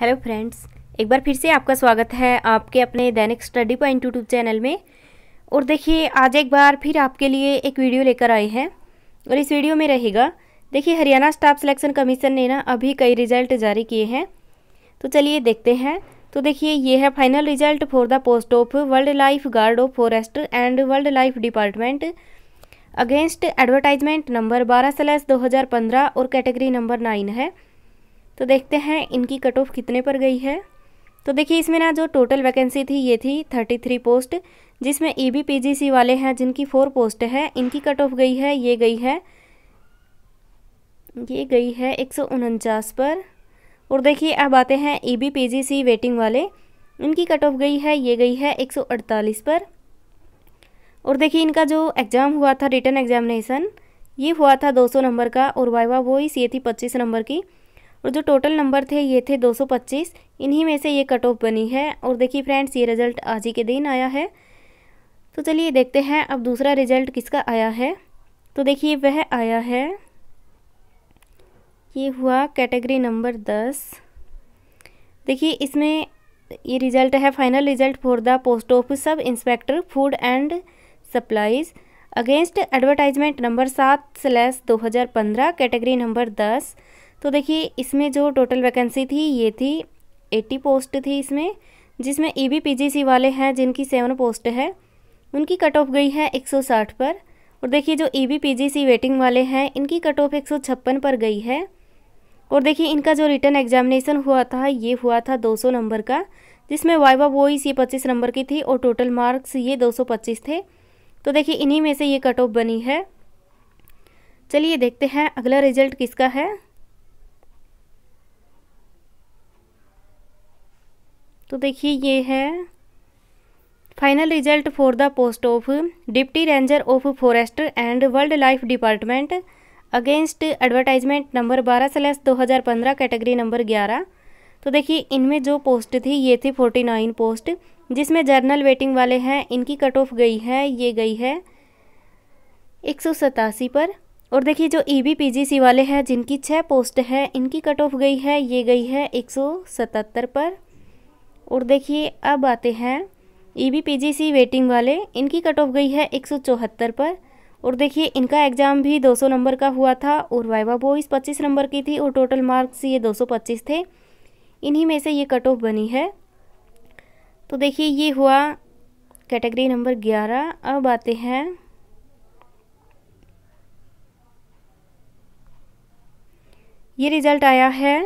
hello friends एक बार फिर से आपका स्वागत है आपके अपने दैनिक स्टडी पॉइंट यूट्यूब चैनल में और देखिए आज एक बार फिर आपके लिए एक वीडियो लेकर आए हैं और इस वीडियो में रहेगा देखिए हरियाणा स्टाफ सिलेक्शन कमीशन ने ना अभी कई रिजल्ट जारी किए हैं तो चलिए देखते हैं तो देखिए ये है final result for the post of world life guard of forest and world life department against advertisement number बारह स्लैस दो और कैटेगरी नंबर नाइन है तो देखते हैं इनकी कट ऑफ कितने पर गई है तो देखिए इसमें ना जो टोटल वैकेंसी थी ये थी थर्टी थ्री पोस्ट जिसमें ई बी पी जी सी वाले हैं जिनकी फोर पोस्ट है इनकी कट ऑफ गई है ये गई है ये गई है एक सौ उनचास पर और देखिए अब आते हैं E B P G C waiting वाले इनकी कट ऑफ गई है ये गई है एक सौ अड़तालीस पर और देखिए इनका जो एग्ज़ाम हुआ था रिटर्न एग्जामिनेसन ये हुआ था दो सौ नंबर का और वाइवा वॉइस ये थी पच्चीस नंबर की और जो टोटल नंबर थे ये थे 225 इन्हीं में से ये कट ऑफ बनी है और देखिए फ्रेंड्स ये रिज़ल्ट आज ही के दिन आया है तो चलिए देखते हैं अब दूसरा रिज़ल्ट किसका आया है तो देखिए वह आया है ये हुआ कैटेगरी नंबर दस देखिए इसमें ये रिज़ल्ट है final result for the post office sub inspector food and supplies against advertisement number सात स्लैस दो हज़ार पंद्रह कैटेगरी नंबर दस तो देखिए इसमें जो टोटल वैकेंसी थी ये थी एट्टी पोस्ट थी इसमें जिसमें ई बी पी जी सी वाले हैं जिनकी सेवन पोस्ट है उनकी कट ऑफ गई है एक सौ साठ पर और देखिए जो E B P G C waiting वाले हैं इनकी कट ऑफ एक सौ छप्पन पर गई है और देखिए इनका जो रिटर्न एग्जामिनेशन हुआ था ये हुआ था दो सौ नंबर का जिसमें वाइवा वॉइस ये पच्चीस नंबर की थी और टोटल मार्क्स ये दो सौ पच्चीस थे तो देखिए इन्हीं में से ये कट ऑफ बनी है चलिए देखते हैं अगला रिजल्ट किसका है तो देखिए ये है final result for the post of deputy ranger of forest and world life department against advertisement number बारह सेलेस दो हज़ार पंद्रह कैटेगरी नंबर ग्यारह तो देखिए इनमें जो पोस्ट थी ये थी फोर्टी नाइन पोस्ट जिसमें जर्नल वेटिंग वाले हैं इनकी कट ऑफ गई है ये गई है एक सौ सतासी पर और देखिए जो ई बी पी जी सी वाले हैं जिनकी छः पोस्ट है इनकी कट ऑफ गई है ये गई है एक सौ सतहत्तर पर और देखिए अब आते हैं E B P G C waiting वाले इनकी कट ऑफ गई है एक सौ चौहत्तर पर और देखिए इनका एग्ज़ाम भी 200 नंबर का हुआ था और वाइवा बॉयज़ 25 नंबर की थी और टोटल मार्क्स ये 225 थे इन्हीं में से ये कट ऑफ बनी है तो देखिए ये हुआ कैटेगरी नंबर 11 अब आते हैं ये रिज़ल्ट आया है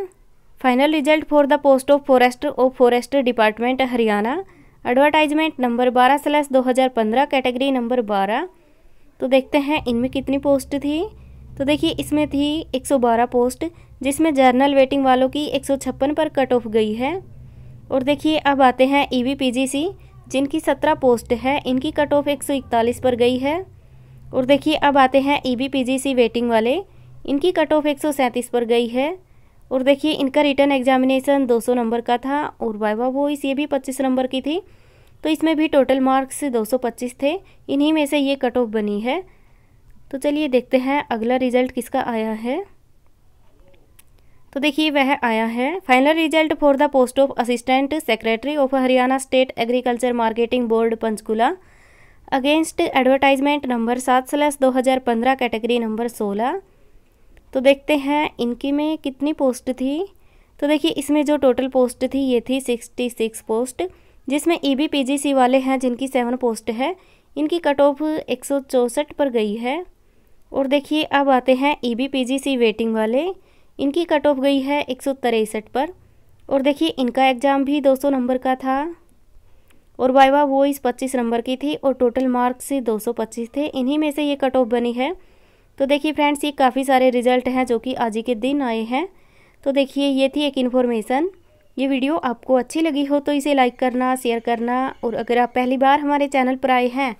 final result for the post of forest of forest department Haryana advertisement number बारह स्लैस दो हज़ार पंद्रह कैटेगरी नंबर बारह तो देखते हैं इनमें कितनी पोस्ट थी तो देखिए इसमें थी एक सौ बारह पोस्ट जिसमें जर्नल वेटिंग वालों की एक सौ छप्पन पर कट ऑफ गई है और देखिए अब आते हैं ई वी पी जी सी जिनकी सत्रह पोस्ट है इनकी कट ऑफ एक सौ इकतालीस पर गई है और देखिए अब आते हैं E B P G C waiting वाले इनकी कट ऑफ एक सौ सैंतीस पर गई है और देखिए इनका रिटर्न एग्जामिनेशन 200 नंबर का था और वाइवा वॉइस ये भी 25 नंबर की थी तो इसमें भी टोटल मार्क्स 225 थे इन्हीं में से ये कट ऑफ बनी है तो चलिए देखते हैं अगला रिजल्ट किसका आया है तो देखिए वह आया है final result for the post of assistant secretary of Haryana state agriculture marketing board Panchkula against advertisement number सात स्लैस दो हज़ार पंद्रह कैटेगरी नंबर सोलह तो देखते हैं इनकी में कितनी पोस्ट थी तो देखिए इसमें जो टोटल पोस्ट थी ये थी सिक्सटी सिक्स पोस्ट जिसमें ई बी पी जी सी वाले हैं जिनकी सेवन पोस्ट है इनकी कट ऑफ एक सौ चौंसठ पर गई है और देखिए अब आते हैं E B P G C waiting वाले इनकी कट ऑफ गई है एक सौ तिरसठ पर और देखिए इनका एग्ज़ाम भी दो सौ नंबर का था और वाइवा इस पच्चीस नंबर की थी और टोटल मार्क्स दो सौ पच्चीस थे इन्हीं में से ये कट ऑफ बनी है तो देखिए फ्रेंड्स ये काफ़ी सारे रिजल्ट हैं जो कि आज ही के दिन आए हैं तो देखिए ये थी एक इन्फॉर्मेशन ये वीडियो आपको अच्छी लगी हो तो इसे लाइक करना शेयर करना और अगर आप पहली बार हमारे चैनल पर आए हैं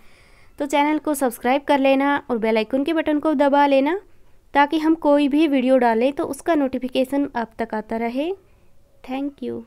तो चैनल को सब्सक्राइब कर लेना और बेल आइकन के बटन को दबा लेना ताकि हम कोई भी वीडियो डालें तो उसका नोटिफिकेशन आप तक आता रहे थैंक यू